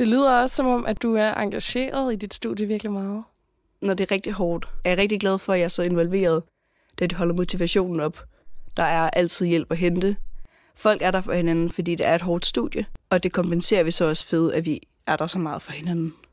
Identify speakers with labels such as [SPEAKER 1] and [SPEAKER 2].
[SPEAKER 1] Det lyder også som om, at du er engageret i dit studie virkelig meget. Når det er rigtig hårdt, er jeg rigtig glad for, at jeg er så involveret, da det holder motivationen op. Der er altid hjælp at hente. Folk er der for hinanden, fordi det er et hårdt studie, og det kompenserer vi så også fedt, at vi
[SPEAKER 2] er der så meget for hinanden.